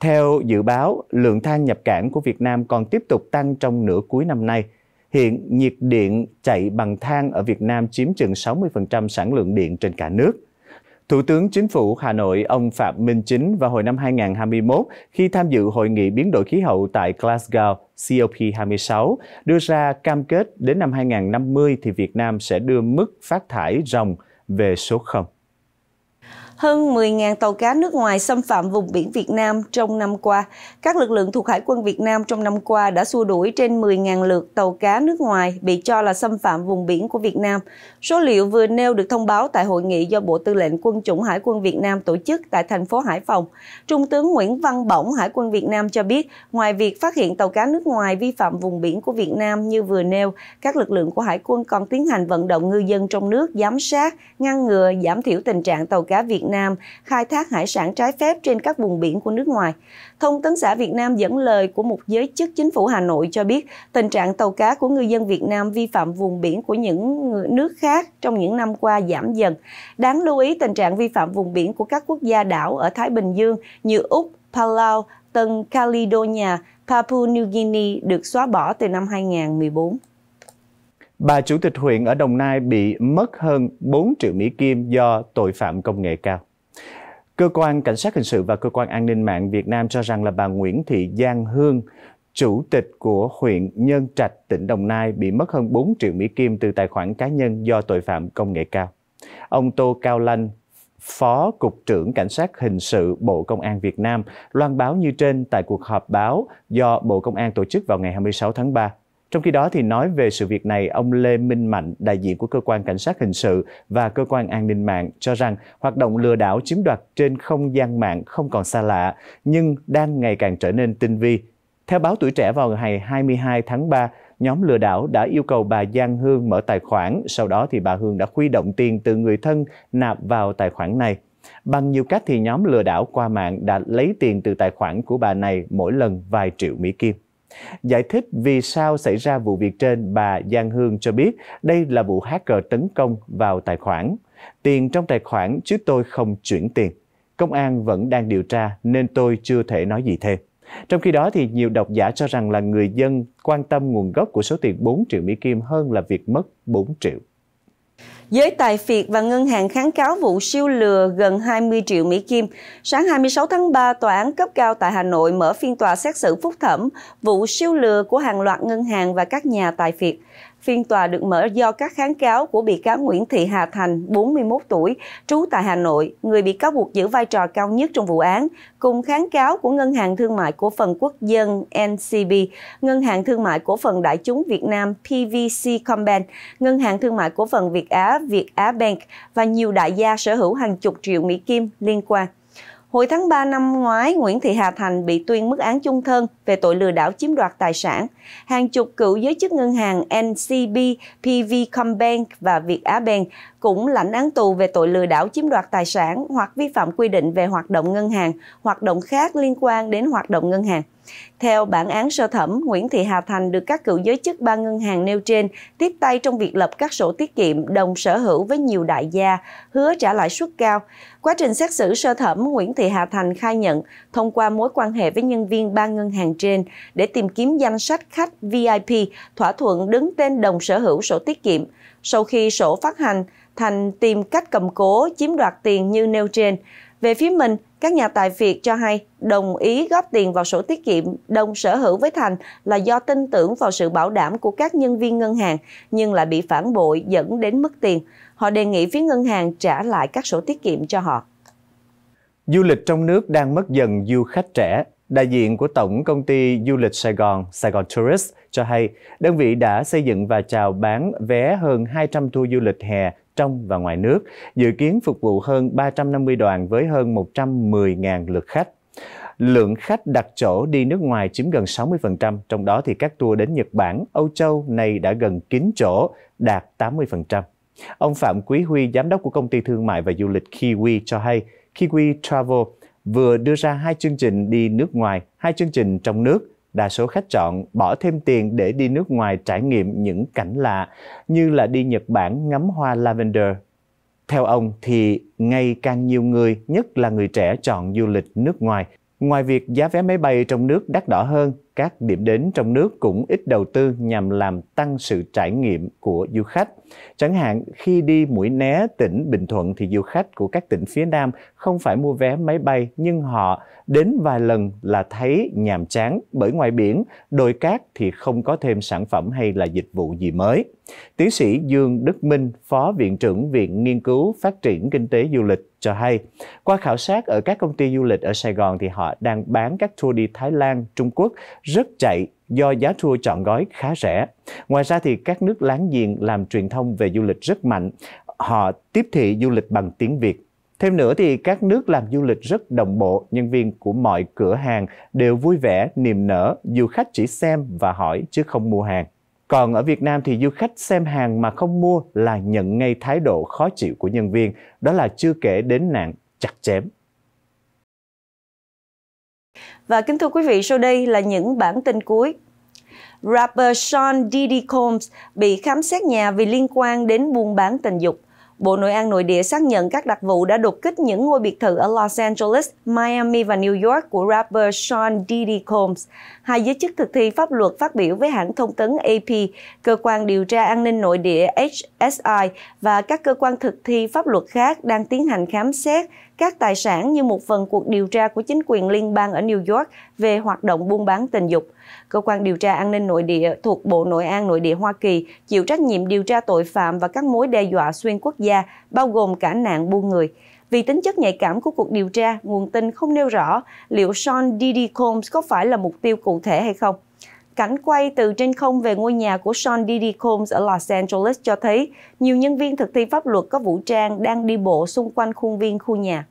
Theo dự báo, lượng than nhập cảng của Việt Nam còn tiếp tục tăng trong nửa cuối năm nay. Hiện nhiệt điện chạy bằng than ở Việt Nam chiếm chừng 60% sản lượng điện trên cả nước. Thủ tướng Chính phủ Hà Nội ông Phạm Minh Chính vào hồi năm 2021 khi tham dự hội nghị biến đổi khí hậu tại Glasgow COP26 đưa ra cam kết đến năm 2050 thì Việt Nam sẽ đưa mức phát thải ròng về số 0 hơn 10.000 tàu cá nước ngoài xâm phạm vùng biển Việt Nam trong năm qua. Các lực lượng thuộc Hải quân Việt Nam trong năm qua đã xua đuổi trên 10.000 lượt tàu cá nước ngoài bị cho là xâm phạm vùng biển của Việt Nam. Số liệu vừa nêu được thông báo tại hội nghị do Bộ Tư lệnh Quân chủng Hải quân Việt Nam tổ chức tại thành phố Hải Phòng. Trung tướng Nguyễn Văn Bổng, Hải quân Việt Nam cho biết, ngoài việc phát hiện tàu cá nước ngoài vi phạm vùng biển của Việt Nam như vừa nêu, các lực lượng của Hải quân còn tiến hành vận động ngư dân trong nước giám sát, ngăn ngừa, giảm thiểu tình trạng tàu cá Việt Nam Nam khai thác hải sản trái phép trên các vùng biển của nước ngoài. Thông tấn xã Việt Nam dẫn lời của một giới chức chính phủ Hà Nội cho biết tình trạng tàu cá của ngư dân Việt Nam vi phạm vùng biển của những nước khác trong những năm qua giảm dần. Đáng lưu ý tình trạng vi phạm vùng biển của các quốc gia đảo ở Thái Bình Dương như Úc, Palau, Tân Caledonia, Papua New Guinea được xóa bỏ từ năm 2014. Bà chủ tịch huyện ở Đồng Nai bị mất hơn 4 triệu Mỹ Kim do tội phạm công nghệ cao. Cơ quan Cảnh sát Hình sự và Cơ quan An ninh mạng Việt Nam cho rằng là bà Nguyễn Thị Giang Hương, chủ tịch của huyện Nhân Trạch, tỉnh Đồng Nai bị mất hơn 4 triệu Mỹ Kim từ tài khoản cá nhân do tội phạm công nghệ cao. Ông Tô Cao Lanh, Phó Cục trưởng Cảnh sát Hình sự Bộ Công an Việt Nam loan báo như trên tại cuộc họp báo do Bộ Công an tổ chức vào ngày 26 tháng 3. Trong khi đó thì nói về sự việc này, ông Lê Minh Mạnh, đại diện của cơ quan cảnh sát hình sự và cơ quan an ninh mạng cho rằng hoạt động lừa đảo chiếm đoạt trên không gian mạng không còn xa lạ nhưng đang ngày càng trở nên tinh vi. Theo báo Tuổi Trẻ vào ngày 22 tháng 3, nhóm lừa đảo đã yêu cầu bà Giang Hương mở tài khoản, sau đó thì bà Hương đã huy động tiền từ người thân nạp vào tài khoản này. Bằng nhiều cách thì nhóm lừa đảo qua mạng đã lấy tiền từ tài khoản của bà này mỗi lần vài triệu Mỹ Kim. Giải thích vì sao xảy ra vụ việc trên, bà Giang Hương cho biết đây là vụ hacker tấn công vào tài khoản. Tiền trong tài khoản chứ tôi không chuyển tiền. Công an vẫn đang điều tra nên tôi chưa thể nói gì thêm. Trong khi đó thì nhiều độc giả cho rằng là người dân quan tâm nguồn gốc của số tiền 4 triệu Mỹ Kim hơn là việc mất 4 triệu. Giới tài phiệt và ngân hàng kháng cáo vụ siêu lừa gần 20 triệu Mỹ Kim. Sáng 26 tháng 3, Tòa án cấp cao tại Hà Nội mở phiên tòa xét xử phúc thẩm vụ siêu lừa của hàng loạt ngân hàng và các nhà tài phiệt. Phiên tòa được mở do các kháng cáo của bị cáo Nguyễn Thị Hà Thành, 41 tuổi, trú tại Hà Nội, người bị cáo buộc giữ vai trò cao nhất trong vụ án, cùng kháng cáo của Ngân hàng Thương mại Cổ phần Quốc dân NCB, Ngân hàng Thương mại Cổ phần Đại chúng Việt Nam PVC Combank, Ngân hàng Thương mại Cổ phần Việt Á Việt Á Bank và nhiều đại gia sở hữu hàng chục triệu Mỹ Kim liên quan. Hồi tháng 3 năm ngoái, Nguyễn Thị Hà Thành bị tuyên mức án chung thân về tội lừa đảo chiếm đoạt tài sản – hàng chục cựu giới chức ngân hàng NCB, PV Combank và Việt Á Bank cũng lãnh án tù về tội lừa đảo chiếm đoạt tài sản hoặc vi phạm quy định về hoạt động ngân hàng, hoạt động khác liên quan đến hoạt động ngân hàng. Theo bản án sơ thẩm, Nguyễn Thị Hà Thành được các cựu giới chức ba ngân hàng nêu trên tiếp tay trong việc lập các sổ tiết kiệm đồng sở hữu với nhiều đại gia, hứa trả lãi suất cao. Quá trình xét xử sơ thẩm, Nguyễn Thị Hà Thành khai nhận thông qua mối quan hệ với nhân viên ba ngân hàng trên để tìm kiếm danh sách khách VIP thỏa thuận đứng tên đồng sở hữu sổ tiết kiệm. Sau khi sổ phát hành, Thành tìm cách cầm cố chiếm đoạt tiền như nêu trên. Về phía mình, các nhà tài việt cho hay đồng ý góp tiền vào sổ tiết kiệm đồng sở hữu với Thành là do tin tưởng vào sự bảo đảm của các nhân viên ngân hàng nhưng lại bị phản bội dẫn đến mất tiền. Họ đề nghị phía ngân hàng trả lại các sổ tiết kiệm cho họ. Du lịch trong nước đang mất dần du khách trẻ. Đại diện của Tổng Công ty Du lịch Sài Gòn, Sài Gòn Tourist, cho hay đơn vị đã xây dựng và chào bán vé hơn 200 tour du lịch hè trong và ngoài nước, dự kiến phục vụ hơn 350 đoàn với hơn 110.000 lượt khách. Lượng khách đặt chỗ đi nước ngoài chiếm gần 60%, trong đó thì các tour đến Nhật Bản, Âu Châu này đã gần kín chỗ, đạt 80%. Ông Phạm Quý Huy, giám đốc của công ty thương mại và du lịch Kiwi cho hay, Kiwi Travel vừa đưa ra hai chương trình đi nước ngoài, hai chương trình trong nước. Đa số khách chọn bỏ thêm tiền để đi nước ngoài trải nghiệm những cảnh lạ như là đi Nhật Bản ngắm hoa lavender. Theo ông thì ngày càng nhiều người, nhất là người trẻ chọn du lịch nước ngoài. Ngoài việc giá vé máy bay trong nước đắt đỏ hơn các điểm đến trong nước cũng ít đầu tư nhằm làm tăng sự trải nghiệm của du khách. Chẳng hạn khi đi Mũi Né, tỉnh Bình Thuận thì du khách của các tỉnh phía Nam không phải mua vé máy bay nhưng họ đến vài lần là thấy nhàm chán bởi ngoài biển, đồi cát thì không có thêm sản phẩm hay là dịch vụ gì mới. Tiến sĩ Dương Đức Minh, Phó Viện trưởng Viện Nghiên cứu Phát triển Kinh tế Du lịch cho hay, qua khảo sát ở các công ty du lịch ở Sài Gòn thì họ đang bán các tour đi Thái Lan, Trung Quốc rất chạy do giá tour chọn gói khá rẻ. Ngoài ra thì các nước láng giềng làm truyền thông về du lịch rất mạnh. Họ tiếp thị du lịch bằng tiếng Việt. Thêm nữa thì các nước làm du lịch rất đồng bộ, nhân viên của mọi cửa hàng đều vui vẻ, niềm nở, du khách chỉ xem và hỏi chứ không mua hàng. Còn ở Việt Nam thì du khách xem hàng mà không mua là nhận ngay thái độ khó chịu của nhân viên, đó là chưa kể đến nạn chặt chém. Và kính thưa quý vị, sau đây là những bản tin cuối. Rapper Sean Diddy Combs bị khám xét nhà vì liên quan đến buôn bán tình dục. Bộ Nội an nội địa xác nhận các đặc vụ đã đột kích những ngôi biệt thự ở Los Angeles, Miami và New York của rapper Sean Diddy Combs. Hai giới chức thực thi pháp luật phát biểu với hãng thông tấn AP, cơ quan điều tra an ninh nội địa HSI và các cơ quan thực thi pháp luật khác đang tiến hành khám xét các tài sản như một phần cuộc điều tra của chính quyền liên bang ở New York về hoạt động buôn bán tình dục. Cơ quan điều tra an ninh nội địa thuộc Bộ Nội an nội địa Hoa Kỳ chịu trách nhiệm điều tra tội phạm và các mối đe dọa xuyên quốc gia, bao gồm cả nạn buôn người. Vì tính chất nhạy cảm của cuộc điều tra, nguồn tin không nêu rõ liệu Sean Diddy Combs có phải là mục tiêu cụ thể hay không. Cảnh quay từ trên không về ngôi nhà của Sean Diddy Combs ở Los Angeles cho thấy nhiều nhân viên thực thi pháp luật có vũ trang đang đi bộ xung quanh khuôn viên khu nhà.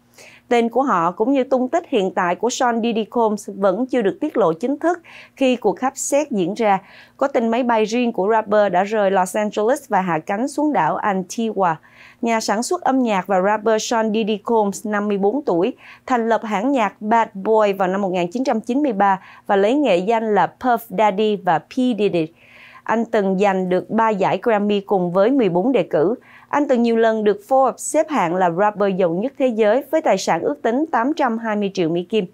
Tên của họ cũng như tung tích hiện tại của Sean Diddy Combs vẫn chưa được tiết lộ chính thức khi cuộc khám xét diễn ra. Có tin máy bay riêng của rapper đã rời Los Angeles và hạ cánh xuống đảo Antigua. Nhà sản xuất âm nhạc và rapper Sean Diddy Combs, 54 tuổi, thành lập hãng nhạc Bad Boy vào năm 1993 và lấy nghệ danh là Puff Daddy và P. Diddy. Anh từng giành được 3 giải Grammy cùng với 14 đề cử. Anh từng nhiều lần được Forbes xếp hạng là rapper giàu nhất thế giới với tài sản ước tính 820 triệu Mỹ Kim.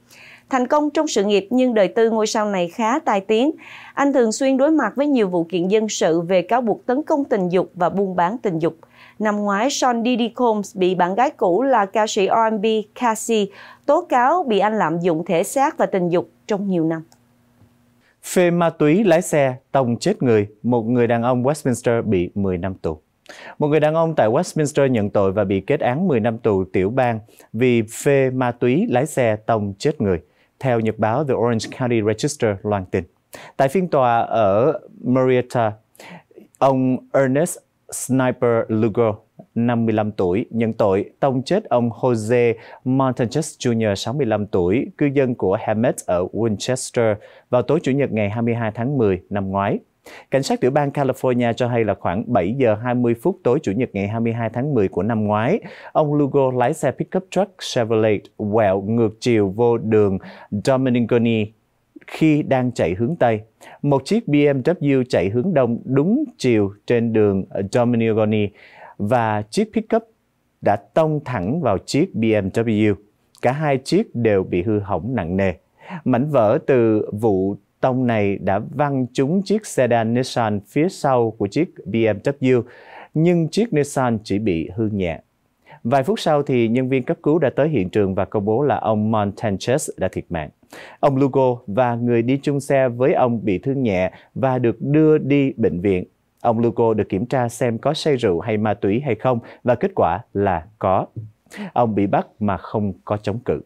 Thành công trong sự nghiệp nhưng đời tư ngôi sao này khá tai tiếng. Anh thường xuyên đối mặt với nhiều vụ kiện dân sự về cáo buộc tấn công tình dục và buôn bán tình dục. Năm ngoái, Sean Diddy Combs bị bạn gái cũ là ca sĩ R&B Cassie tố cáo bị anh lạm dụng thể xác và tình dục trong nhiều năm. Phê ma túy lái xe, tông chết người, một người đàn ông Westminster bị 10 năm tù. Một người đàn ông tại Westminster nhận tội và bị kết án 10 năm tù tiểu bang vì phê ma túy lái xe tông chết người, theo nhật báo The Orange County Register loan tin. Tại phiên tòa ở Marietta, ông Ernest Sniper Lugo, 55 tuổi, nhận tội tông chết ông Jose Montanches Jr., 65 tuổi, cư dân của Hammett ở Winchester vào tối Chủ nhật ngày 22 tháng 10 năm ngoái. Cảnh sát tiểu bang California cho hay là khoảng 7 giờ 20 phút tối Chủ nhật ngày 22 tháng 10 của năm ngoái, ông Lugo lái xe pickup truck Chevrolet quẹo ngược chiều vô đường Dominiconi khi đang chạy hướng Tây. Một chiếc BMW chạy hướng Đông đúng chiều trên đường Dominiconi và chiếc pickup đã tông thẳng vào chiếc BMW. Cả hai chiếc đều bị hư hỏng nặng nề. Mảnh vỡ từ vụ tông này đã văng trúng chiếc sedan Nissan phía sau của chiếc BMW, nhưng chiếc Nissan chỉ bị hư nhẹ. Vài phút sau thì nhân viên cấp cứu đã tới hiện trường và công bố là ông Montanchez đã thiệt mạng. Ông Lugo và người đi chung xe với ông bị thương nhẹ và được đưa đi bệnh viện. Ông Lugo được kiểm tra xem có say rượu hay ma túy hay không và kết quả là có. Ông bị bắt mà không có chống cự.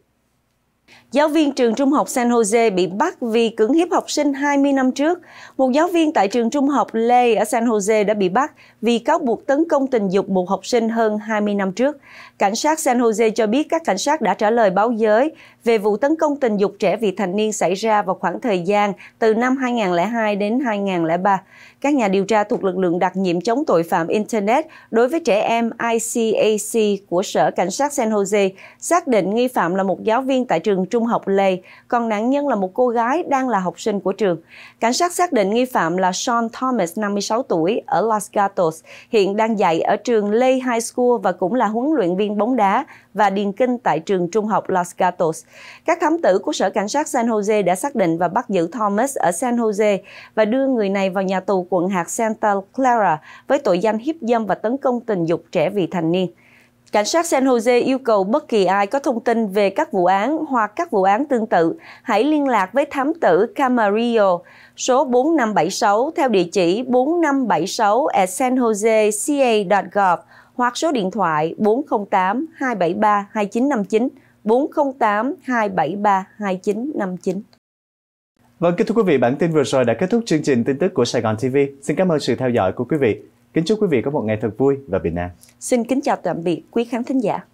Giáo viên trường trung học San Jose bị bắt vì cưỡng hiếp học sinh 20 năm trước. Một giáo viên tại trường trung học Lê ở San Jose đã bị bắt vì cáo buộc tấn công tình dục một học sinh hơn 20 năm trước. Cảnh sát San Jose cho biết các cảnh sát đã trả lời báo giới về vụ tấn công tình dục trẻ vị thành niên xảy ra vào khoảng thời gian từ năm 2002 đến 2003. Các nhà điều tra thuộc lực lượng đặc nhiệm chống tội phạm Internet đối với trẻ em ICAC của Sở Cảnh sát San Jose xác định nghi phạm là một giáo viên tại trường trung Trung học Lê, còn nạn nhân là một cô gái đang là học sinh của trường. Cảnh sát xác định nghi phạm là Sean Thomas, 56 tuổi, ở Los Gatos, hiện đang dạy ở trường Lê High School và cũng là huấn luyện viên bóng đá và điền kinh tại trường Trung học Los Gatos. Các thám tử của Sở Cảnh sát San Jose đã xác định và bắt giữ Thomas ở San Jose và đưa người này vào nhà tù quận hạt Santa Clara với tội danh hiếp dâm và tấn công tình dục trẻ vị thành niên. Cảnh sát San Jose yêu cầu bất kỳ ai có thông tin về các vụ án hoặc các vụ án tương tự, hãy liên lạc với thám tử Camarillo số 4576 theo địa chỉ 4576 at sanjoseca.gov hoặc số điện thoại 408 273 2959 408 273 2959. Vâng, kính thưa quý vị, bản tin vừa rồi đã kết thúc chương trình tin tức của Sài Gòn TV. Xin cảm ơn sự theo dõi của quý vị. Kính chúc quý vị có một ngày thật vui và bình an. Xin kính chào tạm biệt quý khán thính giả.